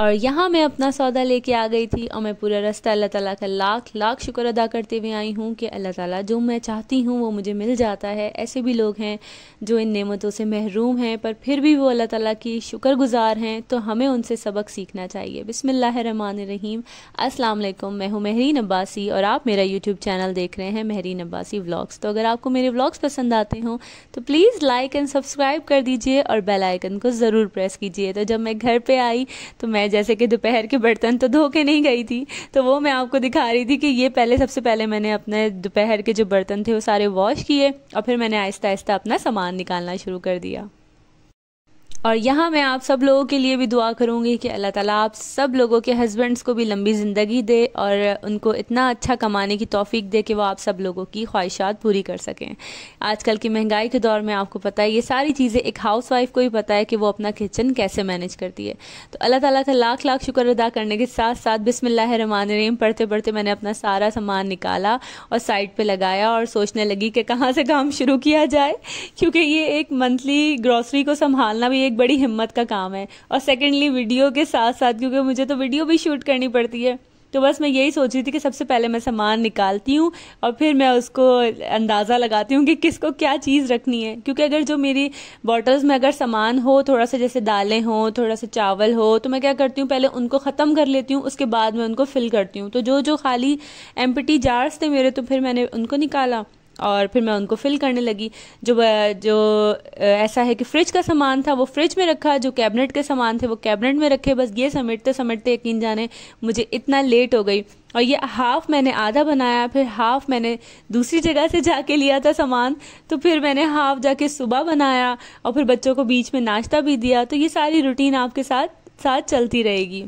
और यहाँ मैं अपना सौदा लेके आ गई थी और मैं पूरा रास्ता अल्लाह ताला का लाख लाख शुक्र अदा करते हुए आई हूँ कि अल्लाह ताला जो मैं चाहती हूँ वो मुझे मिल जाता है ऐसे भी लोग हैं जो इन नेमतों से महरूम हैं पर फिर भी वो अल्लाह ताला की शुक्रगुजार हैं तो हमें उनसे सबक सीखना चाहिए बिसमान रहीम असलम मैं हूँ महरीन अब्बासी और आप मेरा यूट्यूब चैनल देख रहे हैं महरीन अब्बासी व्लॉग्स तो अगर आपको मेरे व्लॉग्स पसंद आते हों तो प्लीज़ लाइक एंड सब्सक्राइब कर दीजिए और बेलाइकन को ज़रूर प्रेस कीजिए तो जब मैं घर पर आई तो मैं हैं जैसे कि दोपहर के बर्तन तो धो के नहीं गई थी तो वो मैं आपको दिखा रही थी कि ये पहले सबसे पहले मैंने अपने दोपहर के जो बर्तन थे वो सारे वॉश किए और फिर मैंने आहिस्ता आहिस्ता अपना सामान निकालना शुरू कर दिया और यहाँ मैं आप सब लोगों के लिए भी दुआ करूँगी कि अल्लाह ताला आप सब लोगों के हस्बैंड्स को भी लंबी ज़िंदगी दे और उनको इतना अच्छा कमाने की तोफ़ी दे कि वो आप सब लोगों की ख्वाहिशात पूरी कर सकें आजकल की महंगाई के दौर में आपको पता है ये सारी चीज़ें एक हाउस वाइफ को ही पता है कि वो अपना किचन कैसे मैनेज करती है तो अल्लाह ताला का लाख लाख शुक्र अदा करने के साथ साथ बिसमिल्लामान रहीम पढ़ते पढ़ते मैंने अपना सारा सामान निकाला और साइड पर लगाया और सोचने लगी कि कहाँ से काम शुरू किया जाए क्योंकि ये एक मंथली ग्रॉसरी को संभालना भी एक बड़ी हिम्मत का काम है और सेकेंडली वीडियो के साथ साथ क्योंकि मुझे तो वीडियो भी शूट करनी पड़ती है तो बस मैं यही सोच रही थी कि सबसे पहले मैं सामान निकालती हूँ और फिर मैं उसको अंदाज़ा लगाती हूँ कि किसको क्या चीज़ रखनी है क्योंकि अगर जो मेरी बॉटल्स में अगर सामान हो थोड़ा सा जैसे दालें हो थोड़ा सा चावल हो तो मैं क्या करती हूँ पहले उनको ख़त्म कर लेती हूँ उसके बाद मैं उनको फिल करती हूँ तो जो जो खाली एम्पटी जार्स थे मेरे तो फिर मैंने उनको निकाला और फिर मैं उनको फिल करने लगी जो जो ऐसा है कि फ्रिज का सामान था वो फ्रिज में रखा जो कैबिनेट के सामान थे वो कैबिनेट में रखे बस ये समेटते समेटते यकीन जाने मुझे इतना लेट हो गई और ये हाफ मैंने आधा बनाया फिर हाफ मैंने दूसरी जगह से जाके लिया था सामान तो फिर मैंने हाफ जाके सुबह बनाया और फिर बच्चों को बीच में नाश्ता भी दिया तो ये सारी रूटीन आपके साथ साथ चलती रहेगी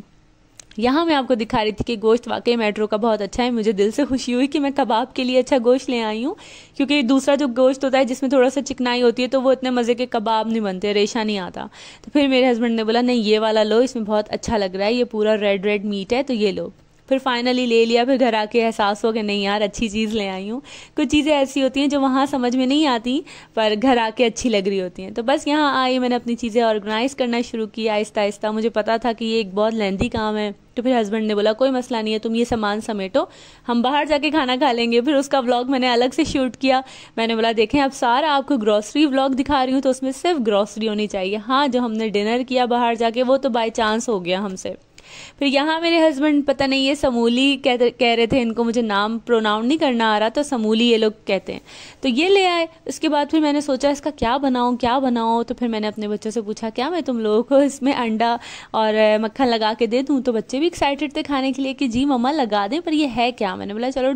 यहाँ मैं आपको दिखा रही थी कि गोश्त वाकई मेट्रो का बहुत अच्छा है मुझे दिल से खुशी हुई कि मैं कबाब के लिए अच्छा गोश्त ले आई हूँ क्योंकि दूसरा जो गोश्त होता है जिसमें थोड़ा सा चिकनाई होती है तो वो इतने मज़े के कबाब नहीं बनते रेशा नहीं आता तो फिर मेरे हस्बैंड ने बोला नहीं ये वाला लो इसमें बहुत अच्छा लग रहा है ये पूरा रेड रेड मीट है तो ये लो फिर फाइनली ले लिया फिर घर आके एहसास हो गया नहीं यार अच्छी चीज़ ले आई हूँ कुछ चीज़ें ऐसी होती हैं जो वहाँ समझ में नहीं आती पर घर आके अच्छी लग रही होती हैं तो बस यहाँ आई मैंने अपनी चीज़ें ऑर्गेनाइज़ करना शुरू किया आहिस्ता आहिस्ता मुझे पता था कि ये एक बहुत लेंदी काम है तो फिर हस्बैंड ने बोला कोई मसला नहीं है तुम ये सामान समेटो हम बाहर जाके खाना खा लेंगे फिर उसका व्लॉग मैंने अलग से शूट किया मैंने बोला देखें अब सारा आपको ग्रॉसरी व्लॉग दिखा रही हूँ तो उसमें सिर्फ ग्रॉसरी होनी चाहिए हाँ जो हमने डिनर किया बाहर जाके वो तो बाई चांस हो गया हमसे फिर यहाँ मेरे हस्बैंड पता नहीं ये समूली कह कह रहे थे इनको मुझे नाम प्रोनाउन नहीं करना आ रहा तो समूली ये लोग कहते हैं तो ये ले आए उसके बाद फिर मैंने सोचा इसका क्या बनाऊँ क्या बनाऊँ तो फिर मैंने अपने बच्चों से पूछा क्या मैं तुम लोगों को इसमें अंडा और मक्खन लगा के दे दूँ तो बच्चे भी एक्साइटेड थे खाने के लिए कि जी मम्मा लगा दें पर ये है क्या मैंने बोला चलो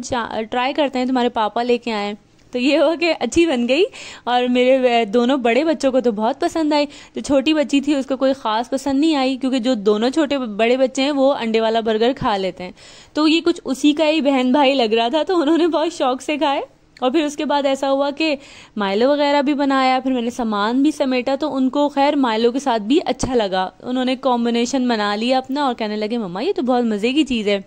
ट्राई करते हैं तुम्हारे पापा लेके आए तो ये हुआ कि अच्छी बन गई और मेरे दोनों बड़े बच्चों को तो बहुत पसंद आई जो छोटी बच्ची थी उसको कोई ख़ास पसंद नहीं आई क्योंकि जो दोनों छोटे बड़े बच्चे हैं वो अंडे वाला बर्गर खा लेते हैं तो ये कुछ उसी का ही बहन भाई लग रहा था तो उन्होंने बहुत शौक से खाए और फिर उसके बाद ऐसा हुआ कि माइलो वगैरह भी बनाया फिर मैंने सामान भी समेटा तो उनको खैर माइलो के साथ भी अच्छा लगा उन्होंने कॉम्बिनेशन बना लिया अपना और कहने लगे मम्मा ये तो बहुत मज़े की चीज़ है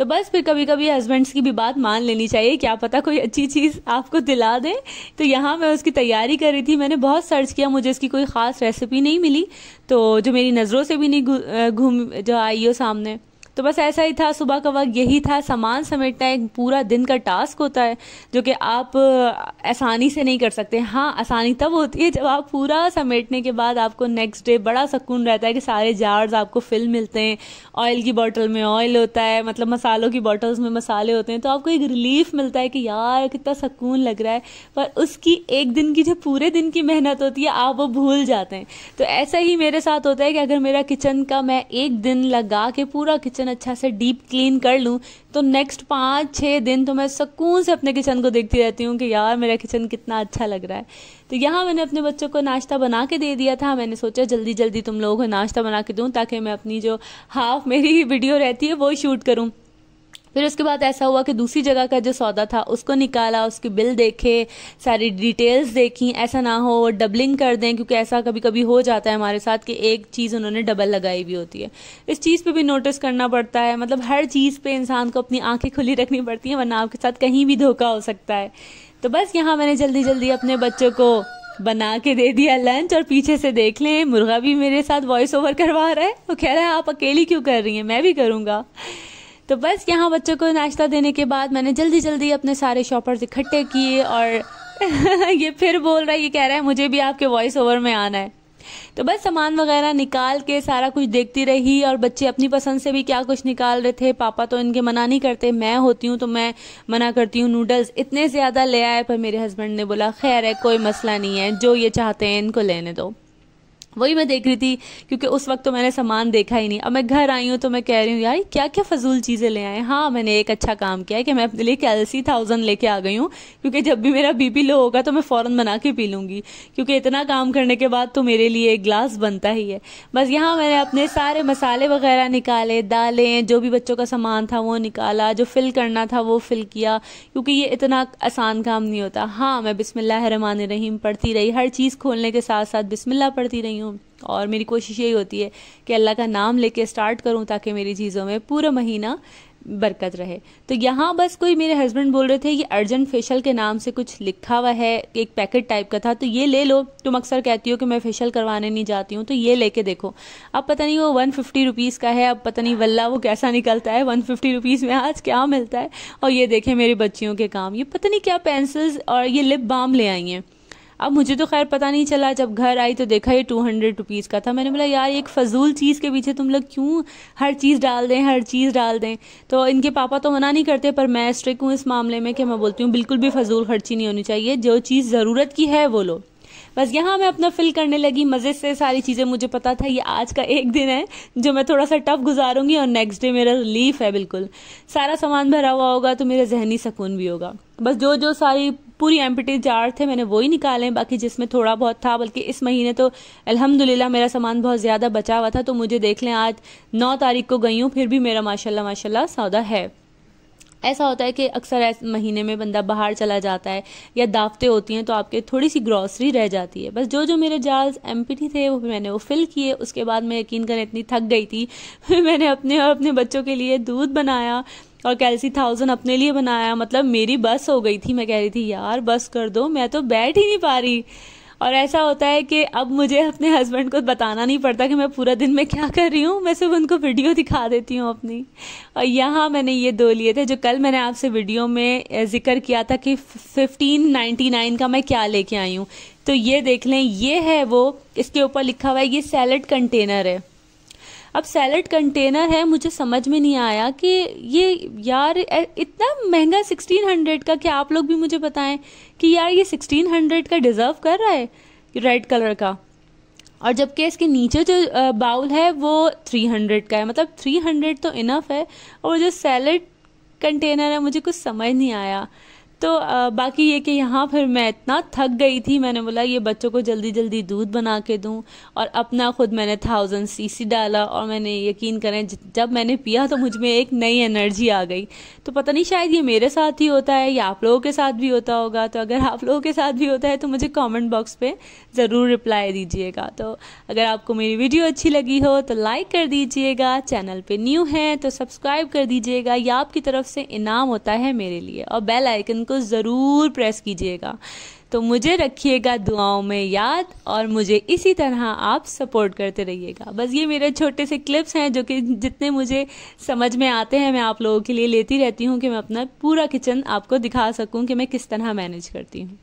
तो बस फिर कभी कभी हस्बैंड्स की भी बात मान लेनी चाहिए क्या पता कोई अच्छी चीज़ आपको दिला दे तो यहाँ मैं उसकी तैयारी कर रही थी मैंने बहुत सर्च किया मुझे इसकी कोई ख़ास रेसिपी नहीं मिली तो जो मेरी नज़रों से भी नहीं घूम जो आई हो सामने तो बस ऐसा ही था सुबह का वक्त यही था सामान समेटना एक पूरा दिन का टास्क होता है जो कि आप आसानी से नहीं कर सकते हाँ आसानी तब होती है जब आप पूरा समेटने के बाद आपको नेक्स्ट डे बड़ा सुकून रहता है कि सारे जार्स आपको फिल मिलते हैं ऑयल की बॉटल में ऑयल होता है मतलब मसालों की बॉटल्स में मसाले होते हैं तो आपको एक रिलीफ मिलता है कि यार कितना सुकून लग रहा है पर उसकी एक दिन की जो पूरे दिन की मेहनत होती है आप वो भूल जाते हैं तो ऐसा ही मेरे साथ होता है कि अगर मेरा किचन का मैं एक दिन लगा के पूरा किचन अच्छा से डीप क्लीन कर लूँ तो नेक्स्ट पाँच छः दिन तो मैं सुकून से अपने किचन को देखती रहती हूँ कि यार मेरा किचन कितना अच्छा लग रहा है तो यहाँ मैंने अपने बच्चों को नाश्ता बना के दे दिया था मैंने सोचा जल्दी जल्दी तुम लोगों को नाश्ता बना के दूँ ताकि मैं अपनी जो हाफ मेरी वीडियो रहती है वो शूट करूँ फिर उसके बाद ऐसा हुआ कि दूसरी जगह का जो सौदा था उसको निकाला उसके बिल देखे सारी डिटेल्स देखी ऐसा ना हो डबलिंग कर दें क्योंकि ऐसा कभी कभी हो जाता है हमारे साथ कि एक चीज़ उन्होंने डबल लगाई भी होती है इस चीज़ पे भी नोटिस करना पड़ता है मतलब हर चीज़ पे इंसान को अपनी आंखें खुली रखनी पड़ती हैं वरना आपके साथ कहीं भी धोखा हो सकता है तो बस यहाँ मैंने जल्दी जल्दी अपने बच्चों को बना के दे दिया लंच और पीछे से देख लें मुर्गा भी मेरे साथ वॉइस ओवर करवा रहा है वो कह रहा है आप अकेली क्यों कर रही हैं मैं भी करूँगा तो बस यहाँ बच्चों को नाश्ता देने के बाद मैंने जल्दी जल्दी अपने सारे शॉपर्स इकट्ठे किए और ये फिर बोल रहा है ये कह रहा है मुझे भी आपके वॉइस ओवर में आना है तो बस सामान वगैरह निकाल के सारा कुछ देखती रही और बच्चे अपनी पसंद से भी क्या कुछ निकाल रहे थे पापा तो इनके मना नहीं करते मैं होती हूँ तो मैं मना करती हूँ नूडल्स इतने ज़्यादा ले आए पर मेरे हस्बैंड ने बोला खैर है कोई मसला नहीं है जो ये चाहते हैं इनको लेने दो वही मैं देख रही थी क्योंकि उस वक्त तो मैंने सामान देखा ही नहीं अब मैं घर आई हूँ तो मैं कह रही हूँ यार क्या क्या फजूल चीज़ें ले आए हाँ मैंने एक अच्छा काम किया है कि मैं अपने लिए कैलसी थाउजेंड लेके आ गई हूँ क्योंकि जब भी मेरा बीपी लो होगा तो मैं फ़ौरन बना के पी लूँगी क्योंकि इतना काम करने के बाद तो मेरे लिए एक ग्लास बनता ही है बस यहाँ मैंने अपने सारे मसाले वगैरह निकाले दालें जो भी बच्चों का सामान था वो निकाला जो फिल करना था वो फिल किया क्योंकि ये इतना आसान काम नहीं होता हाँ मैं बिसमिल्ल रहीम पढ़ती रही हर चीज़ खोलने के साथ साथ बिसमिल्ला पढ़ती रही रही हूँ और मेरी कोशिश यही होती है कि अल्लाह का नाम लेके स्टार्ट करूँ ताकि मेरी चीज़ों में पूरा महीना बरकत रहे तो यहाँ बस कोई मेरे हस्बैंड बोल रहे थे कि अर्जेंट फेशियल के नाम से कुछ लिखा हुआ है एक पैकेट टाइप का था तो ये ले लो तुम अक्सर कहती हो कि मैं फेशियल करवाने नहीं जाती हूँ तो ये लेके देखो अब पता नहीं वो वन फिफ्टी रुपीज़ का है अब पता नहीं वल्ला वो कैसा निकलता है वन फिफ्टी रुपीज़ में आज क्या मिलता है और ये देखें मेरी बच्चियों के काम ये पता नहीं क्या पेंसिल्स और ये लिप बाम ले आई हैं अब मुझे तो खैर पता नहीं चला जब घर आई तो देखा ये टू हंड्रेड रुपीज़ का था मैंने बोला यार एक फजूल चीज़ के पीछे तुम लोग क्यों हर चीज़ डाल दें हर चीज़ डाल दें तो इनके पापा तो मना नहीं करते पर मैं स्ट्रिक हूँ इस मामले में कि मैं बोलती हूँ बिल्कुल भी फजूल खर्ची नहीं होनी चाहिए जो चीज़ ज़रूरत की है वो लो बस यहाँ मैं अपना फिल करने लगी मज़े से सारी चीज़ें मुझे पता था ये आज का एक दिन है जो मैं थोड़ा सा टफ गुजारूंगी और नेक्स्ट डे मेरा रिलीफ है बिल्कुल सारा सामान भरा हुआ होगा तो मेरा जहनी सकून भी होगा बस जो जो सारी पूरी एम्पटी जार थे मैंने वो ही निकाले बाकी जिसमें थोड़ा बहुत था बल्कि इस महीने तो अलहमदिल्ला मेरा सामान बहुत ज़्यादा बचा हुआ था तो मुझे देख लें आज नौ तारीख को गई हूँ फिर भी मेरा माशाल्लाह माशाल्लाह सौदा है ऐसा होता है कि अक्सर ऐसे महीने में बंदा बाहर चला जाता है या दावतें होती हैं तो आपके थोड़ी सी ग्रॉसरी रह जाती है बस जो जो मेरे जार्स एम थे वो मैंने वो फिल किए उसके बाद मैं यकीन करें इतनी थक गई थी फिर मैंने अपने और अपने बच्चों के लिए दूध बनाया और कैलसी थाउजेंड अपने लिए बनाया मतलब मेरी बस हो गई थी मैं कह रही थी यार बस कर दो मैं तो बैठ ही नहीं पा रही और ऐसा होता है कि अब मुझे अपने हस्बैंड को बताना नहीं पड़ता कि मैं पूरा दिन में क्या कर रही हूँ मैं सिर्फ उनको वीडियो दिखा देती हूँ अपनी और यहाँ मैंने ये दो लिए थे जो कल मैंने आपसे वीडियो में जिक्र किया था कि फिफ्टीन नाइन्टी नाइन का मैं क्या लेके आई हूँ तो ये देख लें ये है वो इसके ऊपर लिखा हुआ है ये सैलड कंटेनर है अब सैलड कंटेनर है मुझे समझ में नहीं आया कि ये यार इतना महंगा सिक्सटीन हंड्रेड का क्या आप लोग भी मुझे बताएं कि यार ये सिक्सटीन हंड्रेड का डिज़र्व कर रहा है रेड कलर का और जबकि इसके नीचे जो बाउल है वो थ्री हंड्रेड का है मतलब थ्री हंड्रेड तो इनफ है और जो सैलड कंटेनर है मुझे कुछ समझ नहीं आया तो बाकी ये कि यहाँ फिर मैं इतना थक गई थी मैंने बोला ये बच्चों को जल्दी जल्दी दूध बना के दूँ और अपना ख़ुद मैंने थाउजेंड सीसी डाला और मैंने यकीन करें जब मैंने पिया तो मुझ में एक नई एनर्जी आ गई तो पता नहीं शायद ये मेरे साथ ही होता है या आप लोगों के साथ भी होता होगा तो अगर आप लोगों के साथ भी होता है तो मुझे कॉमेंट बॉक्स पर ज़रूर रिप्लाई दीजिएगा तो अगर आपको मेरी वीडियो अच्छी लगी हो तो लाइक कर दीजिएगा चैनल पर न्यू है तो सब्सक्राइब कर दीजिएगा या आपकी तरफ से इनाम होता है मेरे लिए और बेल आइकन को ज़रूर प्रेस कीजिएगा तो मुझे रखिएगा दुआओं में याद और मुझे इसी तरह आप सपोर्ट करते रहिएगा बस ये मेरे छोटे से क्लिप्स हैं जो कि जितने मुझे समझ में आते हैं मैं आप लोगों के लिए लेती रहती हूँ कि मैं अपना पूरा किचन आपको दिखा सकूँ कि मैं किस तरह मैनेज करती हूँ